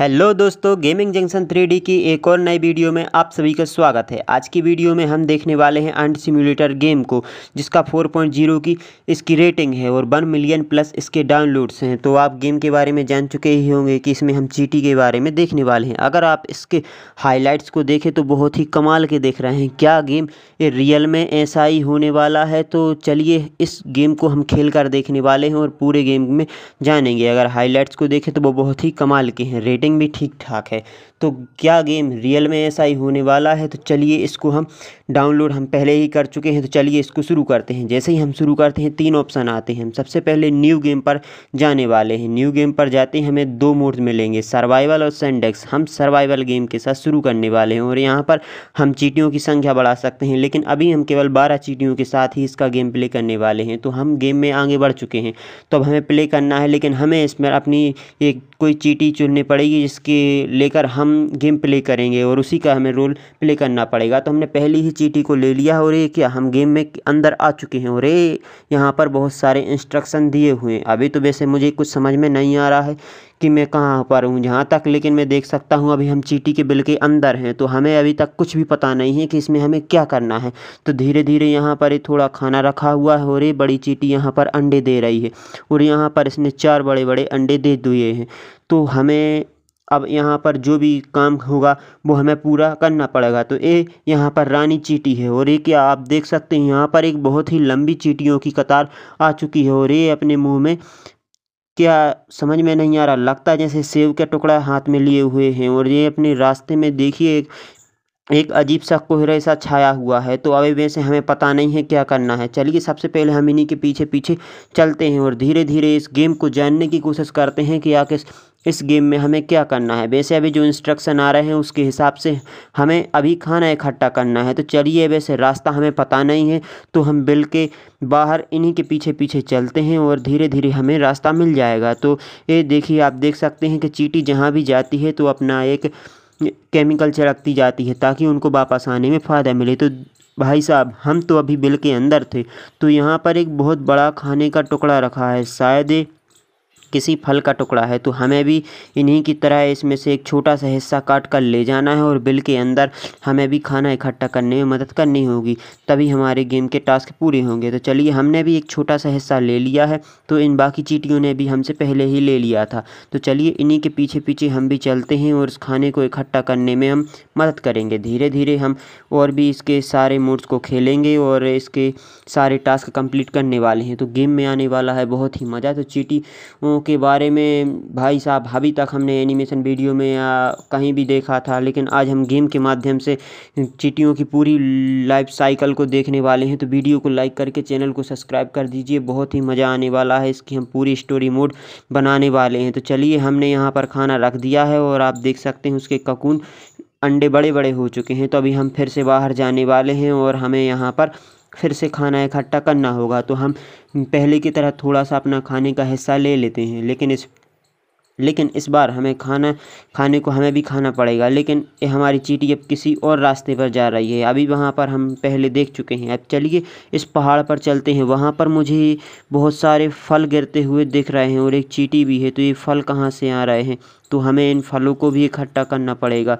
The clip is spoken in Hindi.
हेलो दोस्तों गेमिंग जंक्शन 3D की एक और नई वीडियो में आप सभी का स्वागत है आज की वीडियो में हम देखने वाले हैं अंट सिम्यूलेटर गेम को जिसका 4.0 की इसकी रेटिंग है और 1 मिलियन प्लस इसके डाउनलोड्स हैं तो आप गेम के बारे में जान चुके ही होंगे कि इसमें हम चीटी के बारे में देखने वाले हैं अगर आप इसके हाईलाइट्स को देखें तो बहुत ही कमाल के देख रहे हैं क्या गेम ये रियल में ऐसा ही होने वाला है तो चलिए इस गेम को हम खेल कर देखने वाले हैं और पूरे गेम में जानेंगे अगर हाईलाइट्स को देखें तो वो बहुत ही कमाल के हैं रेटिंग बैटिंग भी ठीक ठाक है तो क्या गेम रियल में ऐसा ही होने वाला है तो चलिए इसको हम डाउनलोड हम पहले ही कर चुके हैं तो चलिए इसको शुरू करते हैं जैसे ही हम शुरू करते हैं तीन ऑप्शन आते हैं हम सबसे पहले न्यू गेम पर जाने वाले हैं न्यू गेम पर जाते ही हमें दो मोड्स मिलेंगे सर्वाइवल और सेंडेक्स हम सर्वाइवल गेम के साथ शुरू करने वाले हैं और यहाँ पर हम चीटियों की संख्या बढ़ा सकते हैं लेकिन अभी हम केवल बारह चीटियों के साथ ही इसका गेम प्ले करने वाले हैं तो हम गेम में आगे बढ़ चुके हैं तो अब हमें प्ले करना है लेकिन हमें इसमें अपनी एक कोई चीटी चुननी पड़ेगी रहेगी जिसके लेकर हम गेम प्ले करेंगे और उसी का हमें रोल प्ले करना पड़ेगा तो हमने पहली ही चीटी को ले लिया और ये क्या हम गेम में अंदर आ चुके हैं और ये यहाँ पर बहुत सारे इंस्ट्रक्शन दिए हुए हैं अभी तो वैसे मुझे कुछ समझ में नहीं आ रहा है कि मैं कहाँ पर हूँ जहाँ तक लेकिन मैं देख सकता हूँ अभी हम चीटी के बिल के अंदर हैं तो हमें अभी तक कुछ भी पता नहीं है कि इसमें हमें क्या करना है तो धीरे धीरे यहाँ पर थोड़ा खाना रखा हुआ है और ये बड़ी चीटी यहाँ पर अंडे दे रही है और यहाँ पर इसने चार बड़े बड़े अंडे दे दिए हैं तो हमें अब यहाँ पर जो भी काम होगा वो हमें पूरा करना पड़ेगा तो ये यहाँ पर रानी चीटी है और ये क्या आप देख सकते हैं यहाँ पर एक बहुत ही लंबी चीटियों की कतार आ चुकी है और ये अपने मुँह में क्या समझ में नहीं आ रहा लगता जैसे सेब का टुकड़ा हाथ में लिए हुए हैं और ये अपने रास्ते में देखिए एक एक अजीब सा कोहरे सा छाया हुआ है तो अभी वैसे हमें पता नहीं है क्या करना है चलिए सबसे पहले हम इन्हीं के पीछे पीछे चलते हैं और धीरे धीरे इस गेम को जानने की कोशिश करते हैं कि आखिर इस गेम में हमें क्या करना है वैसे अभी जो इंस्ट्रक्शन आ रहे हैं उसके हिसाब से हमें अभी खाना इकट्ठा करना है तो चलिए वैसे रास्ता हमें पता नहीं है तो हम बिल के बाहर इन्हीं के पीछे पीछे चलते हैं और धीरे धीरे हमें रास्ता मिल जाएगा तो ये देखिए आप देख सकते हैं कि चीटी जहाँ भी जाती है तो अपना एक केमिकल छिड़कती जाती है ताकि उनको वापस आने में फ़ायदा मिले तो भाई साहब हम तो अभी बिल के अंदर थे तो यहाँ पर एक बहुत बड़ा खाने का टुकड़ा रखा है शायद किसी फल का टुकड़ा है तो हमें भी इन्हीं की तरह इसमें से एक छोटा सा हिस्सा काट कर ले जाना है और बिल के अंदर हमें भी खाना इकट्ठा करने में मदद करनी होगी तभी हमारे गेम के टास्क पूरे होंगे तो चलिए हमने भी एक छोटा सा हिस्सा ले लिया है तो इन बाकी चीटियों ने भी हमसे पहले ही ले लिया था तो चलिए इन्हीं के पीछे पीछे हम भी चलते हैं और इस खाने को इकट्ठा करने में हम मदद करेंगे धीरे धीरे हम और भी इसके सारे मूड्स को खेलेंगे और इसके सारे टास्क कंप्लीट करने वाले हैं तो गेम में आने वाला है बहुत ही मज़ा तो चीटी वीडियो के बारे में भाई साहब अभी तक हमने एनिमेशन वीडियो में या कहीं भी देखा था लेकिन आज हम गेम के माध्यम से चिटियों की पूरी लाइफ साइकिल को देखने वाले हैं तो वीडियो को लाइक करके चैनल को सब्सक्राइब कर दीजिए बहुत ही मज़ा आने वाला है इसकी हम पूरी स्टोरी मोड बनाने वाले हैं तो चलिए हमने यहाँ पर खाना रख दिया है और आप देख सकते हैं उसके ककून अंडे बड़े बड़े हो चुके हैं तो अभी हम फिर से बाहर जाने वाले हैं और हमें यहाँ पर फिर से खाना इकट्ठा करना होगा तो हम पहले की तरह थोड़ा सा अपना खाने का हिस्सा ले लेते हैं लेकिन इस लेकिन इस बार हमें खाना खाने को हमें भी खाना पड़ेगा लेकिन हमारी चीटी अब किसी और रास्ते पर जा रही है अभी वहाँ पर हम पहले देख चुके हैं अब चलिए इस पहाड़ पर चलते हैं वहाँ पर मुझे बहुत सारे फल गिरते हुए दिख रहे हैं और एक चीटी भी है तो ये फल कहाँ से आ रहे हैं तो हमें इन फलों को भी इकट्ठा करना पड़ेगा